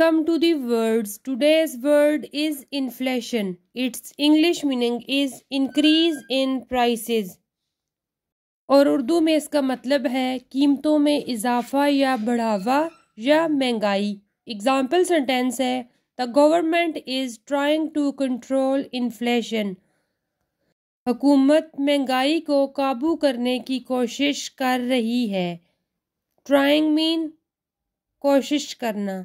Welcome to the word today's word is inflation it's English meaning is increase in prices. और उर्दू में इसका मतलब है कीमतों में इजाफा या बढ़ावा या महंगाई एग्जाम्पल सेंटेंस है the government is trying to control inflation हुकूमत महंगाई को काबू करने की कोशिश कर रही है ट्राइंग मीन कोशिश करना